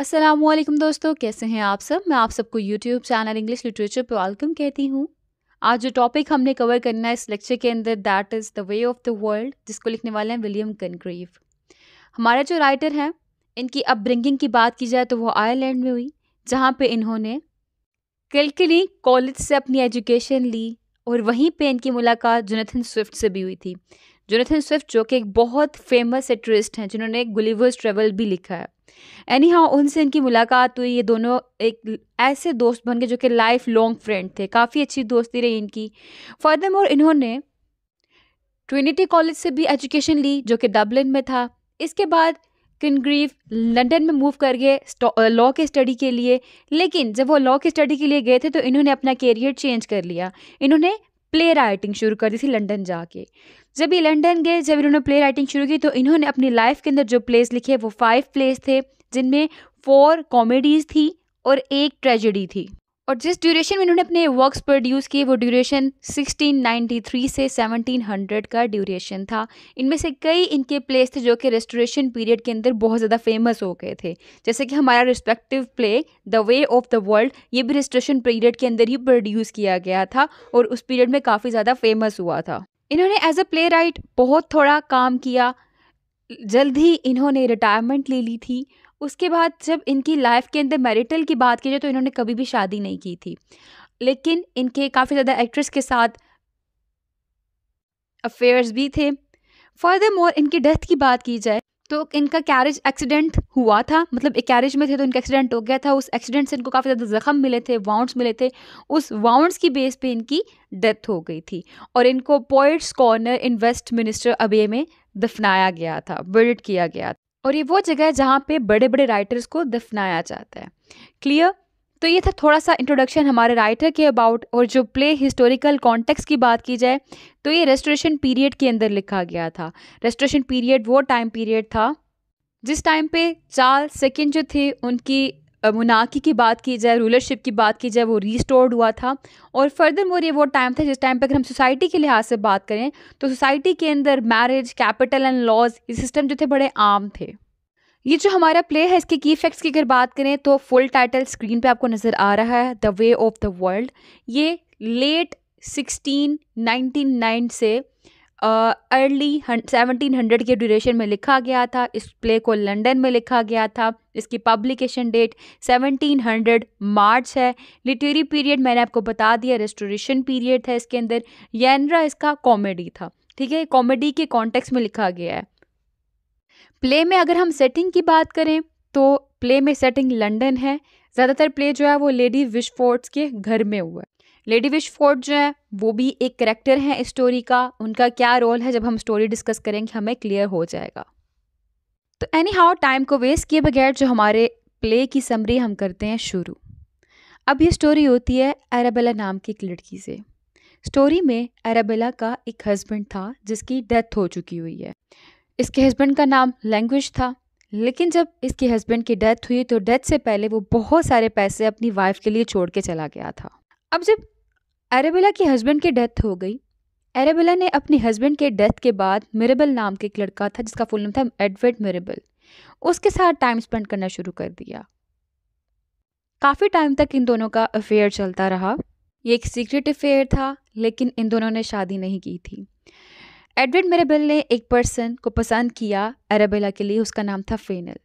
असलम दोस्तों कैसे हैं आप सब मैं आप सबको यूट्यूब चैनल इंग्लिश लिटरेचर पर वेलकम कहती हूँ आज जो टॉपिक हमने कवर करना है इस लेक्चर के अंदर that is the way of the world जिसको लिखने वाले हैं विलियम कनग्रीव हमारे जो राइटर हैं इनकी अपब्रिंगिंग की बात की जाए तो वो आयरलैंड में हुई जहाँ पर इन्होंने किलकिली कॉलेज से अपनी एजुकेशन ली और वहीं पर इनकी मुलाकात जोनाथन स्विफ्ट से भी हुई थी जोनाथन स्विफ्ट जो कि एक बहुत फेमस एट्रिस्ट हैं जिन्होंने गुलिवर्स ट्रेवल भी लिखा है एनी हाँ उनसे इनकी मुलाकात हुई ये दोनों एक ऐसे दोस्त बन गए जो कि लाइफ लॉन्ग फ्रेंड थे काफ़ी अच्छी दोस्ती रही इनकी फर्दर मोर इन्होंने ट्रिनिटी कॉलेज से भी एजुकेशन ली जो कि डबलिन में था इसके बाद किनग्रीव लंदन में मूव कर गए लॉ के स्टडी के लिए लेकिन जब वो लॉ के स्टडी के लिए गए थे तो इन्होंने अपना कैरियर चेंज कर लिया इन्होंने प्ले राइटिंग शुरू कर दी थी लंदन जाके जब ये लंदन गए जब इन्होंने प्ले राइटिंग शुरू की तो इन्होंने अपनी लाइफ के अंदर जो प्लेस लिखे वो फाइव प्लेस थे जिनमें फोर कॉमेडीज़ थी और एक ट्रेजेडी थी और जिस ड्यूरेशन में इन्होंने अपने वर्क्स प्रोड्यूस किए वो ड्यूरेशन 1693 से 1700 का ड्यूरेशन था इनमें से कई इनके प्लेस थे जो कि रेस्टोरेशन पीरियड के अंदर बहुत ज़्यादा फेमस हो गए थे जैसे कि हमारा respective play the way of the world ये भी रेस्टोरेशन पीरियड के अंदर ही प्रोड्यूस किया गया था और उस पीरियड में काफ़ी ज़्यादा फेमस हुआ था इन्होंने एज अ प्ले राइट बहुत थोड़ा काम किया जल्द ही इन्होंने रिटायरमेंट ले ली थी उसके बाद जब इनकी लाइफ के अंदर मैरिटल की बात की जाए तो इन्होंने कभी भी शादी नहीं की थी लेकिन इनके काफ़ी ज़्यादा एक्ट्रेस के साथ अफेयर्स भी थे फर्दर मोर इनकी डेथ की बात की जाए तो इनका कैरेज एक्सीडेंट हुआ था मतलब एक कैरेज में थे तो इनका एक्सीडेंट हो गया था उस एक्सीडेंट से इनको काफ़ी ज़्यादा ज़ख्म मिले थे वाउंड्स मिले थे उस वाउंड्स की बेस पे इनकी डेथ हो गई थी और इनको poets corner in Westminster abbey में दफनाया गया था बर्ड किया गया था और ये वो जगह है जहाँ पे बड़े बड़े राइटर्स को दफनाया जाता है क्लियर तो ये था थोड़ा सा इंट्रोडक्शन हमारे राइटर के अबाउट और जो प्ले हिस्टोरिकल कॉन्टेक्स की बात की जाए तो ये रेस्टोरेशन पीरियड के अंदर लिखा गया था रेस्टोरेशन पीरियड वो टाइम पीरियड था जिस टाइम पे चार्ल्स सेकेंड जो थे उनकी मुनाकी की बात की जाए रूलरशिप की बात की जाए वो रीस्टोर्ड हुआ था और फर्दर मोर ये वो टाइम था जिस टाइम पर अगर हम सोसाइटी के लिहाज से बात करें तो सोसाइटी के अंदर मैरिज कैपिटल एंड लॉज ये सिस्टम जो थे बड़े आम थे ये जो हमारा प्ले है इसके की इफेक्ट्स की अगर बात करें तो फुल टाइटल स्क्रीन पे आपको नज़र आ रहा है the way of the world ये लेट सिक्सटीन नाइनटीन नाइन से अर्ली सेवनटीन हंड्रेड के ड्यूरेशन में लिखा गया था इस प्ले को लंदन में लिखा गया था इसकी publication date seventeen hundred March है लिटरेरी पीरियड मैंने आपको बता दिया रेस्टोरेशन पीरियड था इसके अंदर यनरा इसका कॉमेडी था ठीक है कॉमेडी के कॉन्टेक्स्ट में लिखा गया है प्ले में अगर हम सेटिंग की बात करें तो प्ले में सेटिंग लंदन है ज़्यादातर प्ले जो है वो लेडी विशफोर्ट्स के घर में हुआ है लेडी विश फोर्ड जो है वो भी एक करेक्टर है स्टोरी का उनका क्या रोल है जब हम स्टोरी डिस्कस करेंगे हमें क्लियर हो जाएगा तो एनी हाउ टाइम को वेस्ट किए बगैर जो हमारे प्ले की समरी हम करते हैं शुरू अब ये स्टोरी होती है अरेबेला नाम की एक लड़की से स्टोरी में अरेबेला का एक हस्बैंड था जिसकी डेथ हो चुकी हुई है इसके हस्बैंड का नाम लैंग्वेज था लेकिन जब इसके हस्बैंड की डेथ हुई तो डेथ से पहले वो बहुत सारे पैसे अपनी वाइफ के लिए छोड़ के चला गया था अब जब एरेबेला के हस्बैंड की डेथ हो गई एरेबेला ने अपने हस्बैंड के डेथ के बाद मिरेबल नाम के एक लड़का था जिसका फुल नाम था एडवर्ड मिरेबल उसके साथ टाइम स्पेंड करना शुरू कर दिया काफ़ी टाइम तक इन दोनों का अफेयर चलता रहा ये एक सीक्रेट अफेयर था लेकिन इन दोनों ने शादी नहीं की थी एडवर्ड मेरेबल ने एक पर्सन को पसंद किया एरेबेला के लिए उसका नाम था फेनल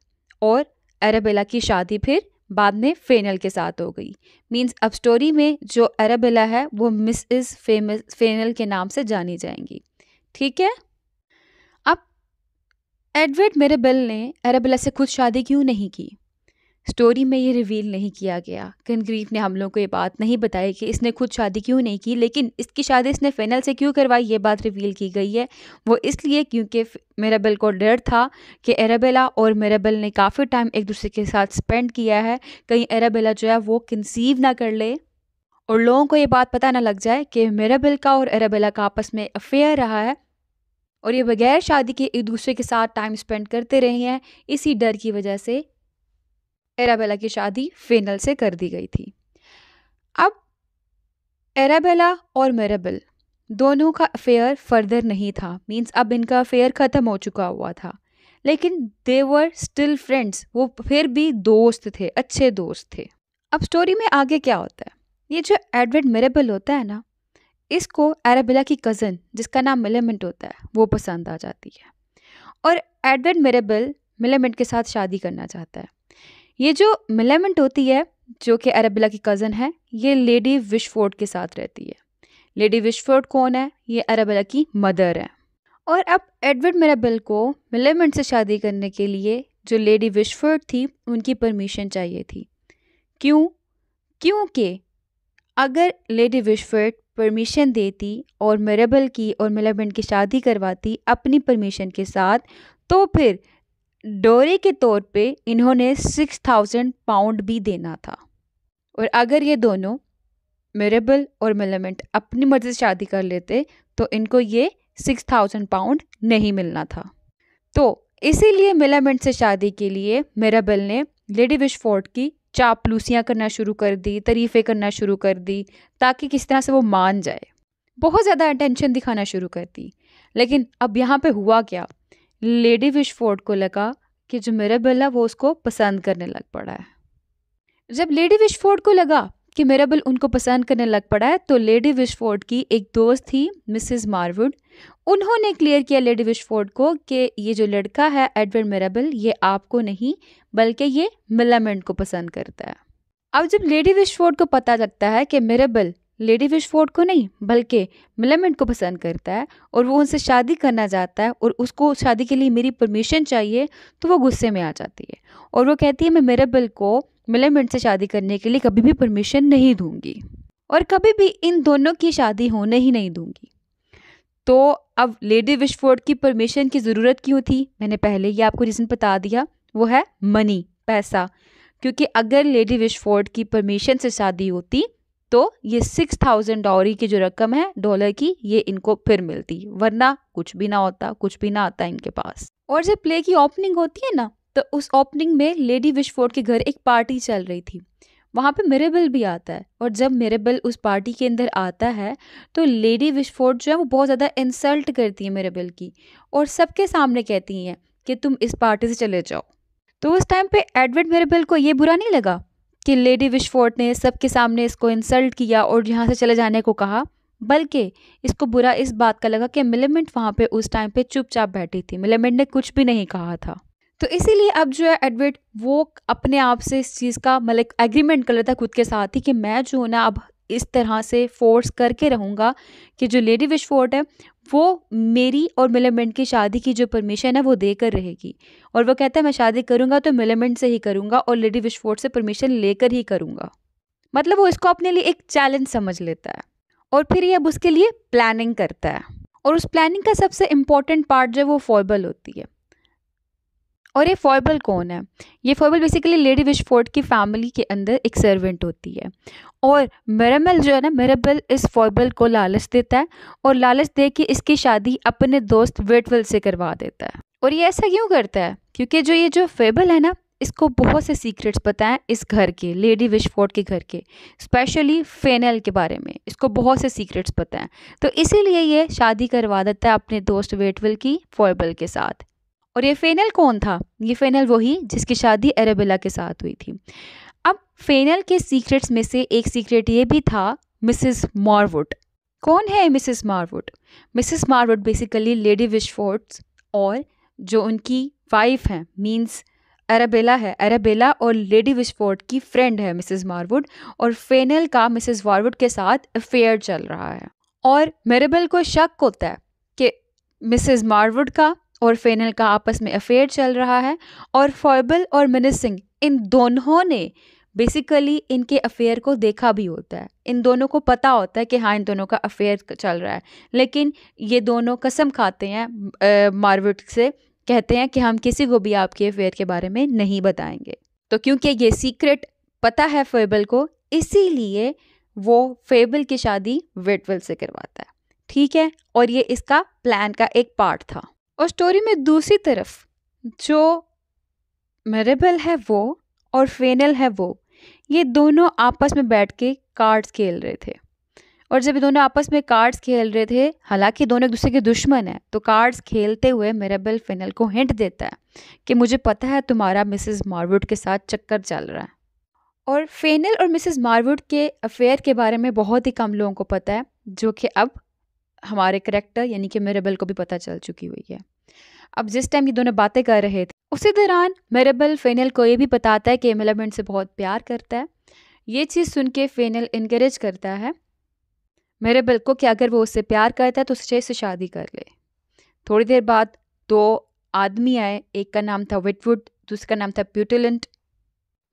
और एरेबेला की शादी फिर बाद में फेनल के साथ हो गई मींस अब स्टोरी में जो अरबिला है वो मिस इज़ फेमस फेनल के नाम से जानी जाएंगी ठीक है अब एडवर्ड मेरेबल ने अरबिला से खुद शादी क्यों नहीं की स्टोरी में ये रिवील नहीं किया गया कनग्रीव ने हम लोगों को ये बात नहीं बताई कि इसने खुद शादी क्यों नहीं की लेकिन इसकी शादी इसने फेनल से क्यों करवाई ये बात रिवील की गई है वो इसलिए क्योंकि मेराबेल को डर था कि एराबेला और मेराबेल ने काफ़ी टाइम एक दूसरे के साथ स्पेंड किया है कहीं एराबेला जो है वो कंसीव ना कर ले और लोगों को ये बात पता ना लग जाए कि मेराबेल का और एराबेला का आपस में अफेयर रहा है और ये बगैर शादी के एक दूसरे के साथ टाइम स्पेंड करते रहे हैं इसी डर की वजह से एराबेला की शादी फेनल से कर दी गई थी अब एराबेला और मेराबल दोनों का अफेयर फर्दर नहीं था मींस अब इनका अफेयर ख़त्म हो चुका हुआ था लेकिन देवर स्टिल फ्रेंड्स वो फिर भी दोस्त थे अच्छे दोस्त थे अब स्टोरी में आगे क्या होता है ये जो एडवर्ड मेरेबल होता है ना इसको एराबेला की कज़न जिसका नाम मिलेमेंट होता है वो पसंद आ जाती है और एडवर्ड मेरेबल मिलेमेंट के साथ शादी करना चाहता है ये जो मिलेमेंट होती है जो कि अरेबिला की कज़न है ये लेडी विशफोर्ड के साथ रहती है लेडी विशफोर्ड कौन है ये अरेबिला की मदर है और अब एडवर्ड मेराबल को मिलेमेंट से शादी करने के लिए जो लेडी विशफोर्ड थी उनकी परमिशन चाहिए थी क्यों क्योंकि अगर लेडी विशफर्ड परमिशन देती और मेराबल की और मिलेमेंट की शादी करवाती अपनी परमिशन के साथ तो फिर डोरे के तौर पे इन्होंने सिक्स थाउजेंड पाउंड भी देना था और अगर ये दोनों मेरेबल और मिलमेंट अपनी मर्ज़ी से शादी कर लेते तो इनको ये सिक्स थाउजेंड पाउंड नहीं मिलना था तो इसीलिए मिलामेंट से शादी के लिए मेरेबल ने लेडी विशफोर्ड की चापलूसियाँ करना शुरू कर दी तरीफ़े करना शुरू कर दी ताकि किस तरह से वो मान जाए बहुत ज़्यादा अटेंशन दिखाना शुरू कर दी लेकिन अब यहाँ पे हुआ क्या लेडी विशफोर्ड को लगा कि जो मिराबल है वो उसको पसंद करने लग पड़ा है जब लेडी विशफोर्ड को लगा कि मिराबल उनको पसंद करने लग पड़ा है तो लेडी विशफोर्ड की एक दोस्त थी मिसेस मारवुड उन्होंने क्लियर किया लेडी विशफोर्ड को कि ये जो लड़का है एडवर्ड मेराबल ये आपको नहीं बल्कि ये मिलामेंट को पसंद करता है अब जब लेडी विशफोर्ड को पता लगता है कि मेराबल लेडी विशफोर्ड को नहीं बल्कि मिलेमेंट को पसंद करता है और वो उनसे शादी करना चाहता है और उसको शादी के लिए मेरी परमिशन चाहिए तो वो गुस्से में आ जाती है और वो कहती है मैं मेरेबल को मिलेमेंट से शादी करने के लिए कभी भी परमिशन नहीं दूंगी और कभी भी इन दोनों की शादी होने ही नहीं दूंगी तो अब लेडी विशफोर्ड की परमिशन की ज़रूरत क्यों थी मैंने पहले ही आपको रीज़न बता दिया वो है मनी पैसा क्योंकि अगर लेडी विशफोर्ड की परमिशन से शादी होती तो ये सिक्स थाउजेंड डॉरी की जो रकम है डॉलर की ये इनको फिर मिलती वरना कुछ भी ना होता कुछ भी ना आता इनके पास और जब प्ले की ओपनिंग होती है ना तो उस ओपनिंग में लेडी विशफोर्ड के घर एक पार्टी चल रही थी वहाँ पे मेरेबल भी आता है और जब मेरेबल उस पार्टी के अंदर आता है तो लेडी विशफोर्ड जो है वो बहुत ज़्यादा इंसल्ट करती है मेरेबल की और सबके सामने कहती हैं कि तुम इस पार्टी से चले जाओ तो उस टाइम पे एडवर्ड मेरेबल को ये बुरा नहीं लगा कि लेडी विशफोर्ट ने सबके सामने इसको इंसल्ट किया और यहाँ से चले जाने को कहा बल्कि इसको बुरा इस बात का लगा कि मिलेमेंट वहाँ पे उस टाइम पे चुपचाप बैठी थी मिलेमेंट ने कुछ भी नहीं कहा था तो इसीलिए अब जो है एडवर्ड वो अपने आप से इस चीज़ का मतलब एग्रीमेंट कर लेता खुद के साथ ही कि मैं जो हूँ ना अब इस तरह से फोर्स करके रहूँगा कि जो लेडी फोर्ट है वो मेरी और मिलेमेंट की शादी की जो परमिशन है वो देकर रहेगी और वो कहता है मैं शादी करूँगा तो मिलेमेंट से ही करूँगा और लेडी फोर्ट से परमिशन लेकर ही करूँगा मतलब वो इसको अपने लिए एक चैलेंज समझ लेता है और फिर ये अब उसके लिए प्लानिंग करता है और उस प्लानिंग का सबसे इम्पॉर्टेंट पार्ट जो है वो फॉर्बल होती है और ये फॉयबल कौन है ये फॉयबल बेसिकली लेडी विशफोर्ड की फैमिली के अंदर एक सर्वेंट होती है और मेरामल जो है ना मेरेबल इस फॉयबल को लालच देता है और लालच दे के इसकी शादी अपने दोस्त वेटवेल से करवा देता है और ये ऐसा क्यों करता है क्योंकि जो ये जो फेबल है ना इसको बहुत से सीक्रेट्स पता हैं इस घर के लेडी विशफोर्ड के घर के स्पेशली फेनल के बारे में इसको बहुत से सीक्रेट्स पता हैं तो इसीलिए ये शादी करवा देता है अपने दोस्त वेटवल की फॉयबल के साथ और ये फेनल कौन था ये फेनल वही जिसकी शादी एरेबेला के साथ हुई थी अब फेनल के सीक्रेट्स में से एक सीक्रेट ये भी था मिसिस मारवुड कौन है Mrs Marwood Mrs Marwood basically lady Wishfort's और जो उनकी वाइफ हैं मीन्स एरेबेला है एरेबेला और लेडी विशफोर्ड की फ्रेंड है मिसिस मारवुड और फेनल का मिसिस मारवुड के साथ अफेयर चल रहा है और मेरेबल को शक होता है कि मिसिस मारवुड का और फेनल का आपस में अफेयर चल रहा है और फॉर्बल और मिनिसिंग इन दोनों ने बेसिकली इनके अफेयर को देखा भी होता है इन दोनों को पता होता है कि हाँ इन दोनों का अफेयर चल रहा है लेकिन ये दोनों कसम खाते हैं मारविट से कहते हैं कि हम किसी को भी आपके अफेयर के बारे में नहीं बताएंगे तो क्योंकि ये सीक्रेट पता है फेबल को इसीलिए वो फेबल की शादी वेटवेल से करवाता है ठीक है और ये इसका प्लान का एक पार्ट था और स्टोरी में दूसरी तरफ जो मेरेबल है वो और फेनल है वो ये दोनों आपस में बैठ के कार्ड्स खेल रहे थे और जब दोनों आपस में कार्ड्स खेल रहे थे हालांकि दोनों एक दूसरे के दुश्मन हैं तो कार्ड्स खेलते हुए मेरेबल फेनल को हिंट देता है कि मुझे पता है तुम्हारा मिसेस मारवुड के साथ चक्कर चल रहा है और फेनल और मिसेस मारवुड के अफेयर के बारे में बहुत ही कम लोगों को पता है जो कि अब हमारे करेक्टर यानी कि मेरेबल को भी पता चल चुकी हुई है अब जिस टाइम ये दोनों बातें कर रहे थे उसी दौरान मेरेबल फेनल को ये भी बताता है कि मेलाबन से बहुत प्यार करता है ये चीज़ सुन के फेनल इनक्रेज करता है मेरेबल को कि अगर वो उससे प्यार करता है तो उससे से शादी कर ले थोड़ी देर बाद दो आदमी आए एक का नाम था विटवुड दूसरे का नाम था प्यूटलेंट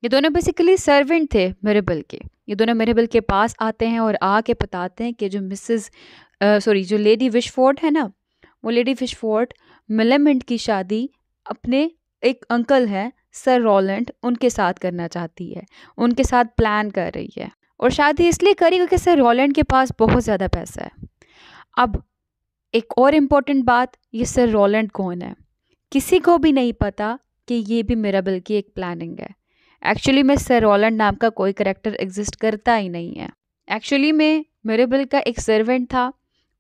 ये दोनों बेसिकली सर्वेंट थे मेरेबल के ये दोनों मेरेबल के पास आते हैं और आके बताते हैं कि जो मिसेस सॉरी जो लेडी विशफोर्ड है ना वो लेडी फिश फोर्ट मिलेमेंट की शादी अपने एक अंकल है सर रोलेंड उनके साथ करना चाहती है उनके साथ प्लान कर रही है और शादी इसलिए करी क्योंकि सर रोलेंड के पास बहुत ज़्यादा पैसा है अब एक और इम्पॉर्टेंट बात ये सर रोलेंड कौन है किसी को भी नहीं पता कि ये भी मेरा की एक प्लानिंग है एक्चुअली में सर रोलेंड नाम का कोई करेक्टर एग्जिस्ट करता ही नहीं है एक्चुअली में मिराबल का एक सर्वेंट था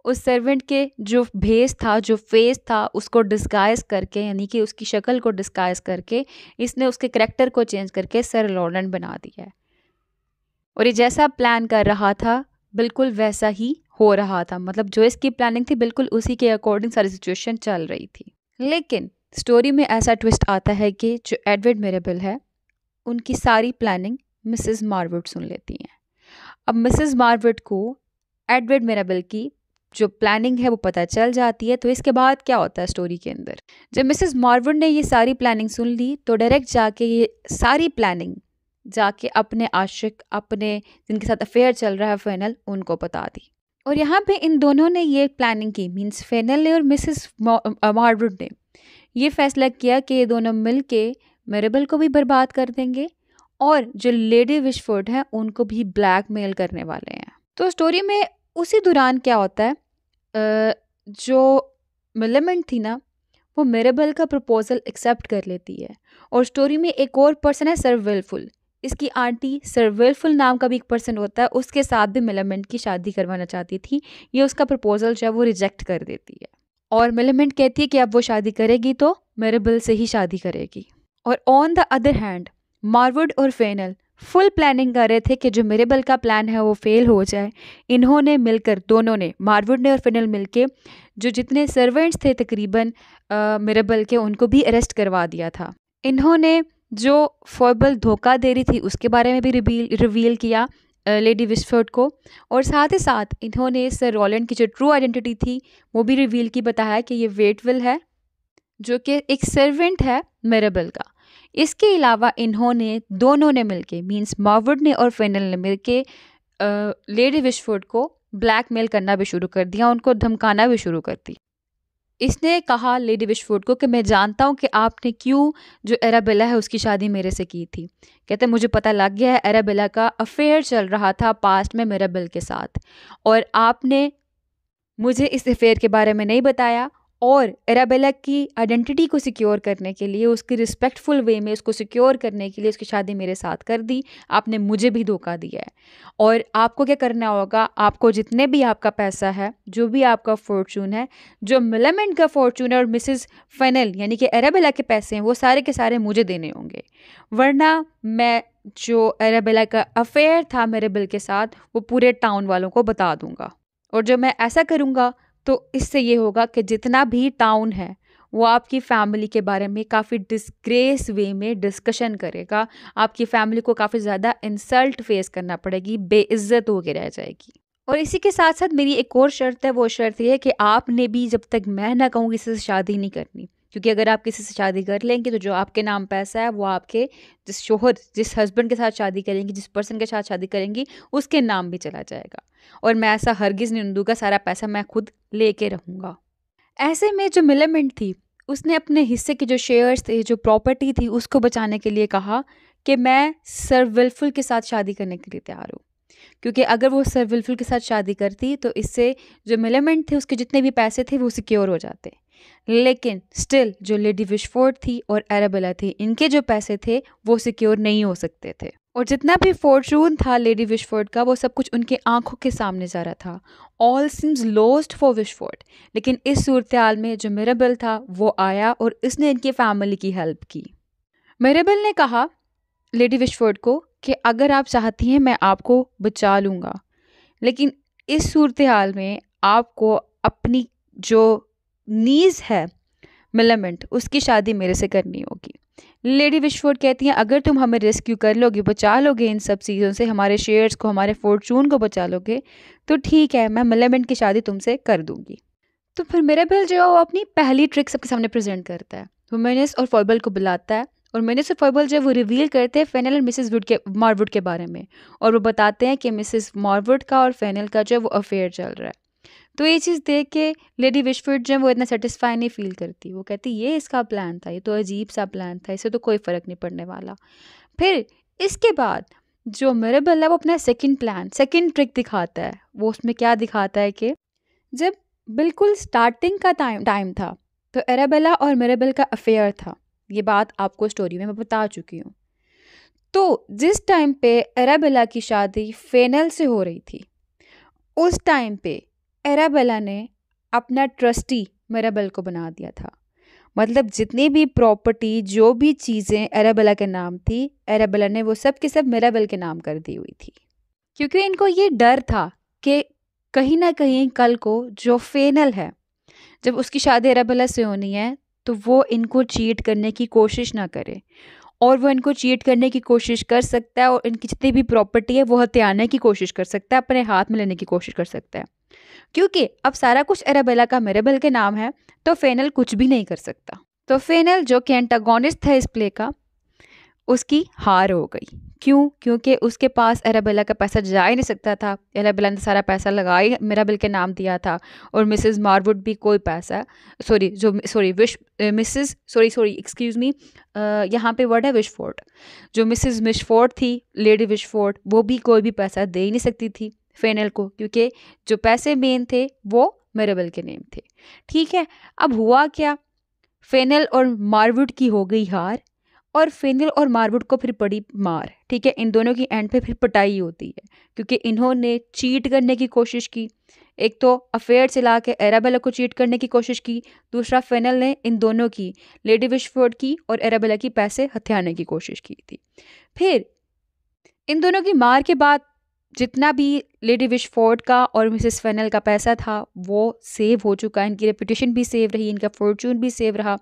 उस सर्वेंट के जो भेस था जो फेस था उसको डिस्गाइज करके यानी कि उसकी शक्ल को डिस्गाइज करके इसने उसके करेक्टर को चेंज करके सर लॉर्डन बना दिया है और ये जैसा प्लान कर रहा था बिल्कुल वैसा ही हो रहा था मतलब जो इसकी प्लानिंग थी बिल्कुल उसी के अकॉर्डिंग सारी सिचुएशन चल रही थी लेकिन स्टोरी में ऐसा ट्विस्ट आता है कि जो एडवर्ड मेरेबल है उनकी सारी प्लानिंग मिसेस मारवुड सुन लेती हैं अब मिसेस मारवुड को एडवर्ड मेरेबल की जो प्लानिंग है वो पता चल जाती है तो इसके बाद क्या होता है स्टोरी के अंदर जब मिसेस मॉर्वन ने ये सारी प्लानिंग सुन ली तो डायरेक्ट जाके ये सारी प्लानिंग जाके अपने आशिक अपने जिनके साथ अफेयर चल रहा है फेनल उनको बता दी और यहाँ पे इन दोनों ने ये प्लानिंग की मीन्स फेनल ने और मिसेस मॉर्वन ने ये फैसला किया कि ये दोनों मिल के मेरेबल को भी बर्बाद कर देंगे और जो लेडी विशफोर्ड हैं उनको भी ब्लैकमेल करने वाले हैं तो स्टोरी में उसी दौरान क्या होता है जो मिलमेंट थी ना वो मेरेबल का प्रपोजल एक्सेप्ट कर लेती है और स्टोरी में एक और पर्सन है सर विलफुल इसकी आंटी सर विलफुल नाम का भी एक पर्सन होता है उसके साथ भी मिलमेंट की शादी करवाना चाहती थी ये उसका प्रपोजल जो है वो रिजेक्ट कर देती है और मिलमेंट कहती है कि अब वो शादी करेगी तो मेरेबल से ही शादी करेगी और on the other hand Marwood और फेनल फुल प्लानिंग कर रहे थे कि जो मेरे बल का प्लान है वो फेल हो जाए इन्होंने मिलकर दोनों ने मारवुड ने और फिनल मिलके जो जितने सर्वेंट्स थे तकरीबन मेरेबल के उनको भी अरेस्ट करवा दिया था इन्होंने जो फॉर्बल धोखा दे रही थी उसके बारे में भी रिवील रिवील किया लेडी विस्फोर्ड को और साथ ही साथ इन्होंने सर रोलेंड की जो ट्रू आइडेंटिटी थी वो भी रिवील की बताया कि ये वेटविल है जो कि एक सर्वेंट है मेरेबल का इसके अलावा इन्होंने दोनों ने मिलके मींस मार्वुड ने और फेनल ने मिलके लेडी विशफोर्ड को ब्लैकमेल करना भी शुरू कर दिया उनको धमकाना भी शुरू कर दी इसने कहा लेडी विशफोर्ड को कि मैं जानता हूँ कि आपने क्यों जो एराबेला है उसकी शादी मेरे से की थी कहते मुझे पता लग गया है एराबेला का अफेयर चल रहा था पास्ट में मेरा बिल के साथ और आपने मुझे इस अफेयर के बारे में नहीं बताया और एराबेला की आइडेंटिटी को सिक्योर करने के लिए उसकी रिस्पेक्टफुल वे में उसको सिक्योर करने के लिए उसकी शादी मेरे साथ कर दी आपने मुझे भी धोखा दिया है और आपको क्या करना होगा आपको जितने भी आपका पैसा है जो भी आपका फॉर्चून है जो मिलामेंट का फॉर्चून है और मिसिस फेनल यानी कि एराबेला के पैसे हैं वो सारे के सारे मुझे देने होंगे वरना मैं जो एराबेला का अफेयर था मेरे बिल के साथ वो पूरे टाउन वालों को बता दूंगा और जब मैं ऐसा करूँगा तो इससे ये होगा कि जितना भी टाउन है वो आपकी फैमिली के बारे में काफ़ी डिस्ग्रेस वे में डिस्कशन करेगा आपकी फैमिली को काफ़ी ज़्यादा इंसल्ट फेस करना पड़ेगी बेइज्जत होकर रह जाएगी और इसी के साथ साथ मेरी एक और शर्त है वो शर्त ये है कि आपने भी जब तक मैं ना कहूँ किसी से शादी नहीं करनी क्योंकि अगर आप किसी से शादी कर लेंगे तो जो आपके नाम पैसा है वो आपके जिस शोहर जिस हस्बैंड के साथ शादी करेंगी जिस पर्सन के साथ शादी करेंगी उसके नाम भी चला जाएगा और मैं ऐसा हरगिज़ नहीं दूंगा सारा पैसा मैं खुद लेके रहूँगा ऐसे में जो मिलेमेंट थी उसने अपने हिस्से के जो शेयर्स थे जो प्रॉपर्टी थी उसको बचाने के लिए कहा कि मैं सर विल्फुल के साथ शादी करने के लिए तैयार हूँ क्योंकि अगर वो सर विल्फुल के साथ शादी करती तो इससे जो मिलेमेंट थे उसके जितने भी पैसे थे वो सिक्योर हो जाते लेकिन स्टिल जो लेडी विशफोर्ड थी और एराबेला थी इनके जो पैसे थे वो सिक्योर नहीं हो सकते थे और जितना भी फॉर्चून था लेडी विशफोर्ड का वो सब कुछ उनके आंखों के सामने जा रहा था all seems lost for Wishfort लेकिन इस सूरत हाल में जो मेरेबल था वो आया और इसने इनकी फैमिली की हेल्प की मेरेबल ने कहा लेडी विशफोर्ड को कि अगर आप चाहती हैं मैं आपको बचा लूँगा लेकिन इस सूरत हाल में आपको अपनी जो नीज़ है मिलामेंट उसकी शादी मेरे से करनी होगी लेडी विशफोर्ड कहती हैं अगर तुम हमें रेस्क्यू कर लोगे बचा लोगे इन सब चीज़ों से हमारे शेयर्स को हमारे फॉर्चून को बचा लोगे तो ठीक है मैं मलेमेंट की शादी तुमसे कर दूंगी तो फिर मेरा बिल जो है वो अपनी पहली ट्रिक सबके सामने प्रेजेंट करता है वो मेनेस और फॉर्बल को बुलाता है और मेनस और फॉर्बल जो वो रिवील करते हैं फेनल और मिसेस वुड के मारवुड के बारे में और वो बताते हैं कि मिसिज मारवुड का और फेनल का जो है वो अफेयर चल रहा है तो ये चीज़ देख के लेडी विश्वट जो है वो इतना सेटिस्फाई नहीं फील करती वो कहती ये इसका प्लान था ये तो अजीब सा प्लान था इससे तो कोई फ़र्क नहीं पड़ने वाला फिर इसके बाद जो मेरेबल है वो अपना सेकंड प्लान सेकंड ट्रिक दिखाता है वो उसमें क्या दिखाता है कि जब बिल्कुल स्टार्टिंग का टाइम टाइम था तो एराबेला और मेरेबल का अफेयर था ये बात आपको स्टोरी में मैं बता चुकी हूँ तो जिस टाइम पे एराबेला की शादी फेनल से हो रही थी उस टाइम पे एराबेला ने अपना ट्रस्टी मेराबल को बना दिया था मतलब जितनी भी प्रॉपर्टी जो भी चीज़ें एराबेला के नाम थी एराबेला ने वो सब के सब मेराबल के नाम कर दी हुई थी क्योंकि इनको ये डर था कि कहीं ना कहीं कल को जो फेनल है जब उसकी शादी एराबेला से होनी है तो वो इनको चीट करने की कोशिश ना करे और वो इनको चीट करने की कोशिश कर सकता है और इनकी जितनी भी प्रॉपर्टी है वो हत्याने की कोशिश कर सकता है अपने हाथ में लेने की कोशिश कर सकता है क्योंकि अब सारा कुछ एराबेला का मेरेबल के नाम है तो फेनल कुछ भी नहीं कर सकता तो फेनल जो कि एंटागोनिस्ट था इस प्ले का उसकी हार हो गई क्यों क्योंकि उसके पास एराबेला का पैसा जा ही नहीं सकता था एराबेला ने सारा पैसा लगा ही बिल के नाम दिया था और मिसेस मारवुड भी कोई पैसा सॉरी जो sorry wish Mrs sorry sorry excuse me यहाँ पे वर्ड है विशफोर्ड जो मिसेस मिशफोर्ड थी लेडी विशफोर्ड वो भी कोई भी पैसा दे ही नहीं सकती थी फेनल को क्योंकि जो पैसे मेन थे वो मेरेबल के नेम थे ठीक है अब हुआ क्या फेनल और मारवुड की हो गई हार और फेनल और मारवुड को फिर पड़ी मार ठीक है इन दोनों की एंड पे फिर पटाई होती है क्योंकि इन्होंने चीट करने की कोशिश की एक तो अफेयर से ला के एराबेला को चीट करने की कोशिश की दूसरा फेनल ने इन दोनों की लेडी विशफोर्ड की और एराबेला की पैसे हथियाने की कोशिश की थी फिर इन दोनों की मार के बाद जितना भी लेडी विशफोर्ड का और मिसेस फेनल का पैसा था वो सेव हो चुका इनकी रेपुटेशन भी सेव रही इनका फॉर्चून भी सेव रहा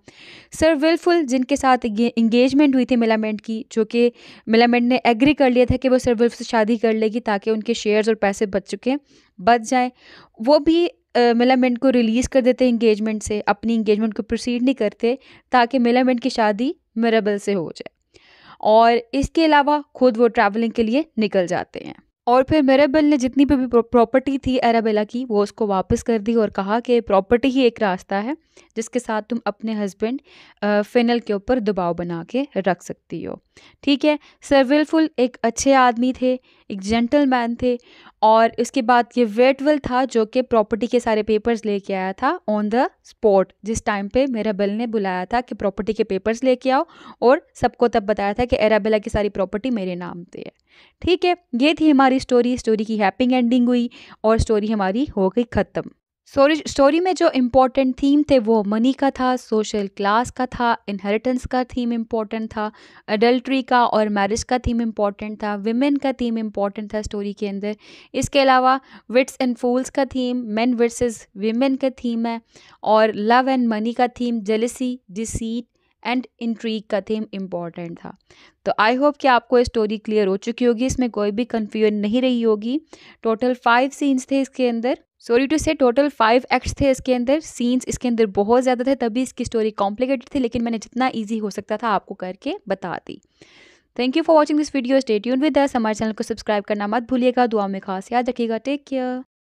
सर विलफुल जिनके साथ इंगेजमेंट हुई थी मिलामेंट की जो कि मिलामेंट ने एग्री कर लिया था कि वो सर विल्फ से शादी कर लेगी ताकि उनके शेयर्स और पैसे बच चुके बच जाएँ वो भी मिलामेंट को रिलीज़ कर देते इंगेजमेंट से अपनी इंगेजमेंट को प्रोसीड नहीं करते ताकि मिलामेंट की शादी मेरेबल से हो जाए और इसके अलावा खुद वो ट्रैवलिंग के लिए निकल जाते हैं और फिर मेराबेल ने जितनी भी प्रॉपर्टी थी एराबेला की वो उसको वापस कर दी और कहा कि प्रॉपर्टी ही एक रास्ता है जिसके साथ तुम अपने हस्बैंड फिनल के ऊपर दबाव बना के रख सकती हो ठीक है विलफुल एक अच्छे आदमी थे एक जेंटलमैन थे और इसके बाद ये वेटवेल था जो कि प्रॉपर्टी के सारे पेपर्स लेके आया था ऑन द स्पॉट जिस टाइम पे मेराबेल ने बुलाया था कि प्रॉपर्टी के पेपर्स लेके आओ और सबको तब बताया था कि एराबेला की सारी प्रॉपर्टी मेरे नाम पे है ठीक है ये थी हमारी स्टोरी स्टोरी की हैप्पी एंडिंग हुई और स्टोरी हमारी हो गई ख़त्म स्टोरी स्टोरी में जो इम्पोर्टेंट थीम थे वो मनी का था सोशल क्लास का था इनहेरिटेंस का थीम इम्पोर्टेंट था अडल्ट्री का और मैरिज का थीम इम्पोर्टेंट था विमेन का थीम इम्पोर्टेंट था स्टोरी के अंदर इसके अलावा विट्स एंड फूल्स का थीम मेन वर्सेस विमेन का थीम है और लव एंड मनी का theme jealousy deceit and intrigue का थीम इम्पॉर्टेंट था तो आई होप कि आपको ये स्टोरी क्लियर हो चुकी होगी इसमें कोई भी कन्फ्यूजन नहीं रही होगी टोटल फाइव सीन्स थे इसके अंदर सॉरी टू से टोटल फाइव एक्ट्स थे इसके अंदर सीन्स इसके अंदर बहुत ज़्यादा थे तभी इसकी स्टोरी कॉम्प्लिकेटेड थी लेकिन मैंने जितना ईजी हो सकता था आपको करके बता दी thank you for watching this video stay यून विद हमारे चैनल को सब्सक्राइब करना मत भूलिएगा दुआ में खास याद रखिएगा टेक केयर